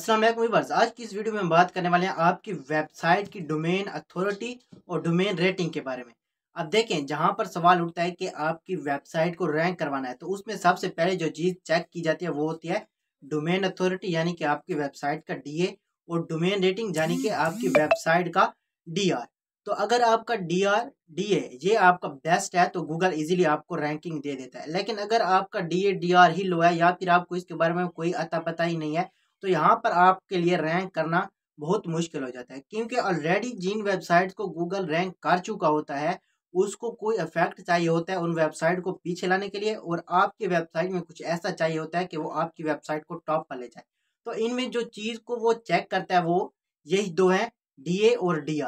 Aslam viewers आज की इस वीडियो में हम बात करने वाले हैं आपकी वेबसाइट की डोमेन अथॉरिटी और डोमेन रेटिंग के बारे में अब देखें जहां पर सवाल उठता है कि आपकी वेबसाइट को रैंक करवाना है तो उसमें सबसे पहले जो चीज़ चेक की जाती है वो होती है डोमेन अथॉरिटी यानी कि आपकी वेबसाइट का डी और डोमेन रेटिंग यानी कि आपकी वेबसाइट का डी तो अगर आपका डी आर डी ए ये आपका बेस्ट है तो गूगल इजीली आपको रैंकिंग दे देता है लेकिन अगर आपका डी ए डी आर ही लो है या फिर आपको इसके बारे में कोई अता पता ही नहीं है तो यहाँ पर आपके लिए रैंक करना बहुत मुश्किल हो जाता है क्योंकि ऑलरेडी जिन वेबसाइट्स को गूगल रैंक कर चुका होता है उसको कोई इफेक्ट चाहिए होता है उन वेबसाइट को पीछे लाने के लिए और आपकी वेबसाइट में कुछ ऐसा चाहिए होता है कि वो आपकी वेबसाइट को टॉप पर ले जाए तो इनमें जो चीज़ को वो चेक करता है वो यही दो हैं डी और डी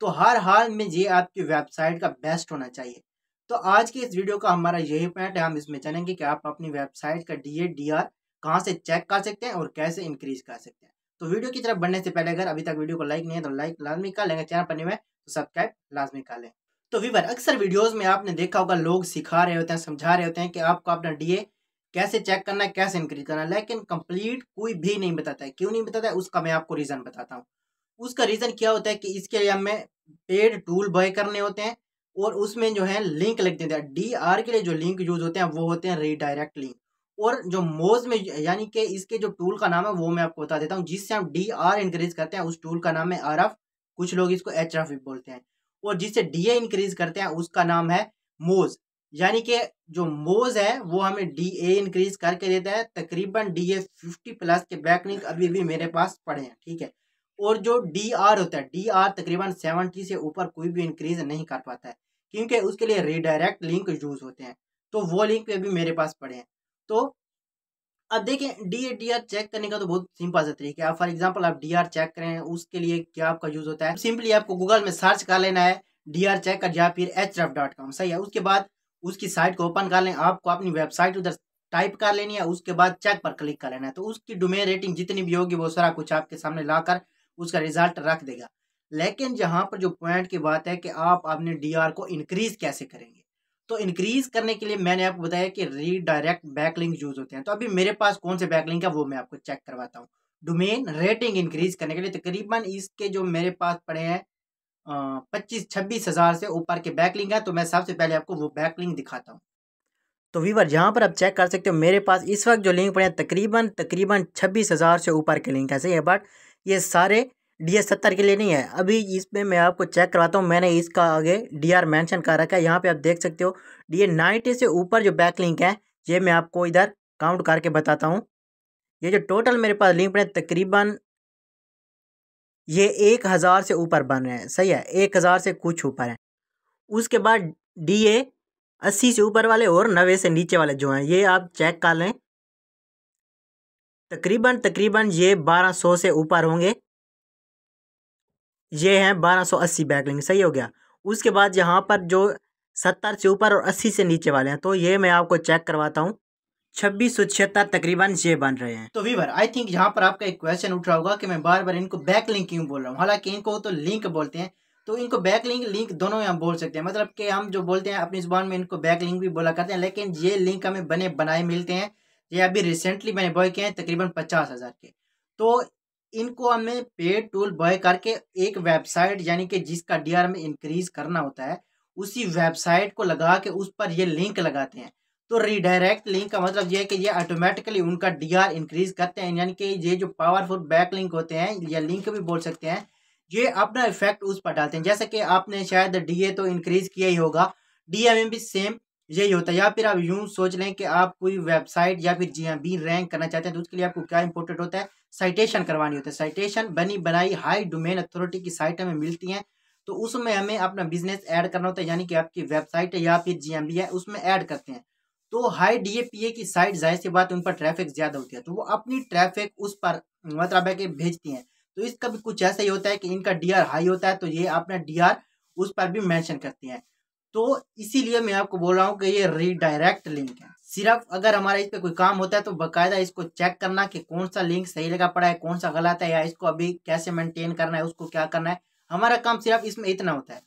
तो हर हाल में ये आपकी वेबसाइट का बेस्ट होना चाहिए तो आज के इस वीडियो का हमारा यही पॉइंट है हम इसमें जानेंगे कि आप अपनी वेबसाइट का डी ए डी आर कहाँ से चेक कर सकते हैं और कैसे इंक्रीज कर सकते हैं तो वीडियो की तरफ बढ़ने से पहले अगर अभी तक वीडियो को लाइक नहीं है तो लाइक लाजमी कर लेंगे चैनल पढ़ने में तो सब्सक्राइब लाजमी कर लें तो वीवर अक्सर वीडियोज में आपने देखा होगा लोग सिखा रहे होते हैं समझा रहे होते हैं कि आपको अपना डी कैसे चेक करना है कैसे इंक्रीज करना है लेकिन कंप्लीट कोई भी नहीं बताता है क्यों नहीं बताता है उसका मैं आपको रीज़न बताता हूँ उसका रीज़न क्या होता है कि इसके लिए हमें पेड टूल बॉय करने होते हैं और उसमें जो है लिंक लग देते हैं डी आर के लिए जो लिंक यूज़ होते हैं वो होते हैं रीडायरेक्ट लिंक और जो मोज में यानी कि इसके जो टूल का नाम है वो मैं आपको बता देता हूँ जिससे हम डी आर इंक्रीज करते हैं उस टूल का नाम है आर एफ कुछ लोग इसको एच भी बोलते हैं और जिससे डी ए इंक्रीज करते हैं उसका नाम है मोज यानी कि जो मोज है वो हमें डी ए इंक्रीज करके देता है तकरीबन डी ए फिफ्टी प्लस के बैकनिक अभी भी मेरे पास पड़े हैं ठीक है और जो डी आर होता है डी आर तकरीबन सेवनटी से ऊपर कोई भी इंक्रीज नहीं कर पाता है क्योंकि उसके लिए रिडायरेक्ट लिंक यूज़ होते हैं तो वो लिंक भी मेरे पास पड़े हैं तो अब देखिए D A D R check करने का तो बहुत सिंपल सा तरीका है फॉर एग्जाम्पल आप डी आर चेक करें उसके लिए क्या आपका यूज होता है सिंपली आपको गूगल में सर्च कर लेना है डी आर चेक कर या फिर एच एफ डॉट कॉम सही है उसके बाद उसकी साइट को ओपन कर लें आपको अपनी वेबसाइट उधर टाइप कर लेनी है उसके बाद चेक पर क्लिक कर लेना है तो उसकी डोमेन रेटिंग जितनी भी होगी वो सारा कुछ आपके सामने लाकर उसका रिजल्ट रख देगा लेकिन जहाँ पर जो पॉइंट की बात है कि आप अपने डी को इनक्रीज कैसे करेंगे तो इंक्रीज करने के लिए मैंने आपको बताया कि रीडायरेक्ट बैकलिंग यूज होते हैं तो अभी मेरे पास कौन से बैकलिंग है वो मैं आपको चेक करवाता हूँ डोमेन रेटिंग इंक्रीज करने के लिए तकरीबन इसके जो मेरे पास पड़े हैं पच्चीस छब्बीस हज़ार से ऊपर के बैकलिंग है तो मैं सबसे पहले आपको वो बैकलिंग दिखाता हूँ तो वीवर यहाँ पर आप चेक कर सकते हो मेरे पास इस वक्त जो लिंक पड़े हैं तकरीबन तकरीबन छब्बीस हज़ार से ऊपर के लिंक है सही है बट ये सारे डी एस सत्तर के लिए नहीं है अभी इसमें मैं आपको चेक करवाता हूँ मैंने इसका आगे डी आर मैंशन कर रखा है यहाँ पे आप देख सकते हो डी ए नाइन्टी से ऊपर जो बैक लिंक है ये मैं आपको इधर काउंट करके बताता हूँ ये जो टोटल मेरे पास लिंक बने तकरीबन ये एक हज़ार से ऊपर बन रहे हैं सही है एक हज़ार से कुछ ऊपर है उसके बाद डी ए अस्सी से ऊपर वाले और नबे से नीचे वाले जो हैं ये आप चेक कर लें तकरीबन तकरीबन ये बारह सौ से ऊपर होंगे ये हैं बारह सौ अस्सी बैकलिंग सही हो गया उसके बाद यहाँ पर जो सत्तर से ऊपर और अस्सी से नीचे वाले हैं तो ये मैं आपको चेक करवाता हूँ छब्बीस सौ छिहत्तर तकरीबन ये बन रहे हैं तो वीवर आई थिंक यहाँ पर आपका एक क्वेश्चन उठ रहा होगा कि मैं बार बार इनको बैक लिंक क्यों बोल रहा हूँ हालांकि इनको तो लिंक बोलते हैं तो इनको बैक लिंक लिंक दोनों हम बोल सकते हैं मतलब कि हम जो बोलते हैं अपनी जुबान में इनको बैक लिंक भी बोला करते हैं लेकिन ये लिंक हमें बने बनाए मिलते हैं ये अभी रिसेंटली मैंने बॉय किए हैं तकरीबन पचास हज़ार के तो इनको हमें पेड टूल बॉय करके एक वेबसाइट यानी कि जिसका डी में इंक्रीज करना होता है उसी वेबसाइट को लगा के उस पर ये लिंक लगाते हैं तो रिडायरेक्ट लिंक का मतलब ये है कि ये ऑटोमेटिकली उनका डी आर इंक्रीज करते हैं यानी कि ये जो पावरफुल बैक लिंक होते हैं या लिंक भी बोल सकते हैं ये अपना इफेक्ट उस पर डालते हैं जैसे कि आपने शायद डी ए तो इंक्रीज किया ही होगा डी एम भी सेम यही होता है या फिर आप यूं सोच लें कि आप कोई वेबसाइट या फिर जी हाँ बी रैंक करना चाहते हैं तो उसके लिए आपको क्या इंपॉर्टेंट होता है साइटेशन करवानी होती है साइटेशन बनी बनाई हाई डोमेन अथॉरिटी की साइट हमें मिलती हैं तो उसमें हमें अपना बिजनेस ऐड करना होता है यानी कि आपकी वेबसाइट है या फिर जी एम हाँ, बी है उसमें ऐड करते हैं तो high D A P A की साइट जाहिर सी बात उन पर ट्रैफिक ज़्यादा होती है तो वो अपनी ट्रैफिक उस पर मतलब है कि भेजती हैं तो इसका भी कुछ ऐसा ही होता है कि इनका डी आर हाई होता है तो ये अपना डी आर उस पर भी मैंशन करती हैं तो इसीलिए मैं आपको बोल रहा हूँ कि ये रीडायरेक्ट लिंक है सिर्फ अगर हमारा इस पर कोई काम होता है तो बकायदा इसको चेक करना कि कौन सा लिंक सही लगा पड़ा है कौन सा गलत है या इसको अभी कैसे मेंटेन करना है उसको क्या करना है हमारा काम सिर्फ इसमें इतना होता है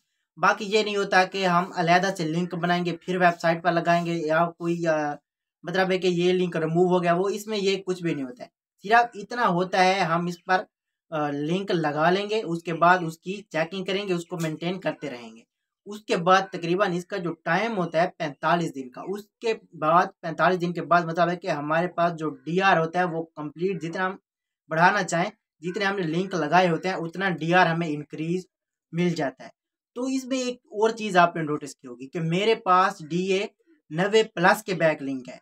बाकी ये नहीं होता कि हम अलहदा से लिंक बनाएंगे फिर वेबसाइट पर लगाएंगे या कोई मतलब है कि ये लिंक रिमूव हो गया वो इसमें ये कुछ भी नहीं होता है सिर्फ इतना होता है हम इस पर लिंक लगा लेंगे उसके बाद उसकी चेकिंग करेंगे उसको मेंटेन करते रहेंगे उसके बाद तकरीबन इसका जो टाइम होता है पैंतालीस दिन का उसके बाद पैंतालीस दिन के बाद मतलब है कि हमारे पास जो डी आर होता है वो कम्प्लीट जितना हम बढ़ाना चाहें जितने हमने लिंक लगाए होते हैं उतना डी आर हमें इंक्रीज मिल जाता है तो इसमें एक और चीज़ आपने नोटिस की होगी कि मेरे पास डी ए नबे प्लस के बैक लिंक है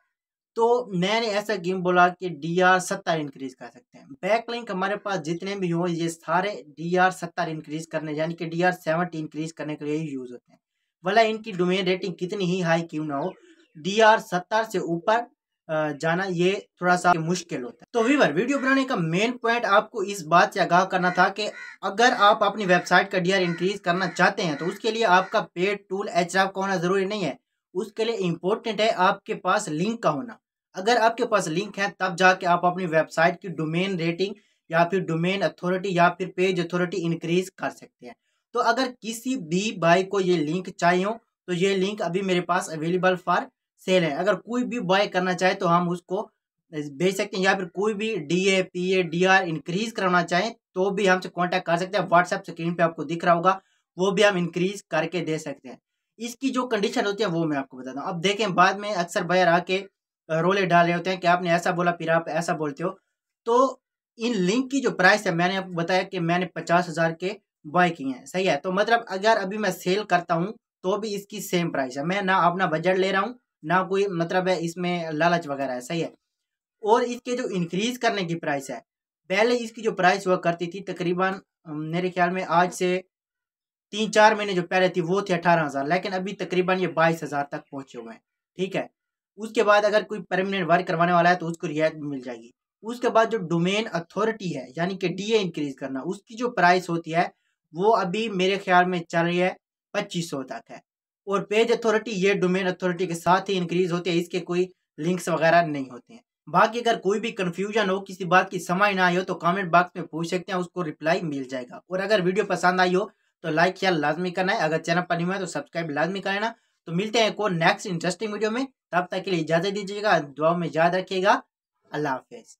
तो मैंने ऐसा गेम बोला कि डी आर सत्तर इंक्रीज कर सकते हैं बैक लिंक हमारे पास जितने भी हों ये सारे डी आर सत्तर इंक्रीज करने यानी कि डी आर सेवेंटी इंक्रीज करने के लिए ही यूज़ होते हैं भला इनकी डोमेन रेटिंग कितनी ही हाई क्यों ना हो डी आर सत्तर से ऊपर जाना ये थोड़ा सा मुश्किल होता है तो वीवर वीडियो बनाने का मेन पॉइंट आपको इस बात से आगाह करना था कि अगर आप अपनी वेबसाइट का आर इंक्रीज करना चाहते हैं तो उसके लिए आपका पेड टूल एच का होना ज़रूरी नहीं है उसके लिए इम्पोर्टेंट है आपके पास लिंक का होना अगर आपके पास लिंक है तब जाके आप अपनी वेबसाइट की डोमेन रेटिंग या फिर डोमेन अथॉरिटी या फिर पेज अथॉरिटी इंक्रीज कर सकते हैं तो अगर किसी भी बाई को ये लिंक चाहिए हो तो ये लिंक अभी मेरे पास अवेलेबल फॉर सेल है अगर कोई भी बाय करना चाहे तो हम उसको भेज सकते हैं या फिर कोई भी D A P A D R increase कराना चाहें तो भी हमसे कांटेक्ट कर सकते हैं व्हाट्सएप स्क्रीन पे आपको दिख रहा होगा वो भी हम इंक्रीज करके दे सकते हैं इसकी जो कंडीशन होती है वो मैं आपको बताता हूँ अब देखें बाद में अक्सर बायर आके रोले डाले होते हैं कि आपने ऐसा बोला फिर आप ऐसा बोलते हो तो इन लिंक की जो प्राइस है मैंने आपको बताया कि मैंने पचास हज़ार के बाय किए हैं सही है तो मतलब अगर अभी मैं सेल करता हूँ तो भी इसकी सेम प्राइस है मैं ना अपना बजट ले रहा हूँ ना कोई मतलब है इसमें लालच वगैरह है सही है और इसके जो इंक्रीज़ करने की प्राइस है पहले इसकी जो प्राइस हुआ करती थी तकरीबन मेरे ख्याल में आज से तीन चार महीने जो पहले थी वो थी अठारह हज़ार लेकिन अभी तकरीबन ये बाईस हज़ार तक पहुँचे हुए हैं ठीक है उसके बाद अगर कोई परमानेंट वर्क करवाने वाला है तो उसको रियायत मिल जाएगी उसके बाद जो डोमेन अथॉरिटी है यानी कि डीए इंक्रीज करना उसकी जो प्राइस होती है वो अभी मेरे ख्याल में चल रही है पच्चीस सौ तक है और पेज अथॉरिटी ये डोमेन अथॉरिटी के साथ ही इंक्रीज होती है इसके कोई लिंक्स वगैरह नहीं होते हैं बाकी अगर कोई भी कन्फ्यूजन हो किसी बात की समझ ना आई हो तो कमेंट बॉक्स में पूछ सकते हैं उसको रिप्लाई मिल जाएगा और अगर वीडियो पसंद आई हो तो लाइक या लाजमी करना है अगर चैनल पर नहीं हुआ तो सब्सक्राइब लाजमी कर लेना तो मिलते हैं को नेक्स्ट इंटरेस्टिंग वीडियो में तब तक के लिए इजाजत दीजिएगा दुआ में याद रखिएगा अल्लाह हाफिज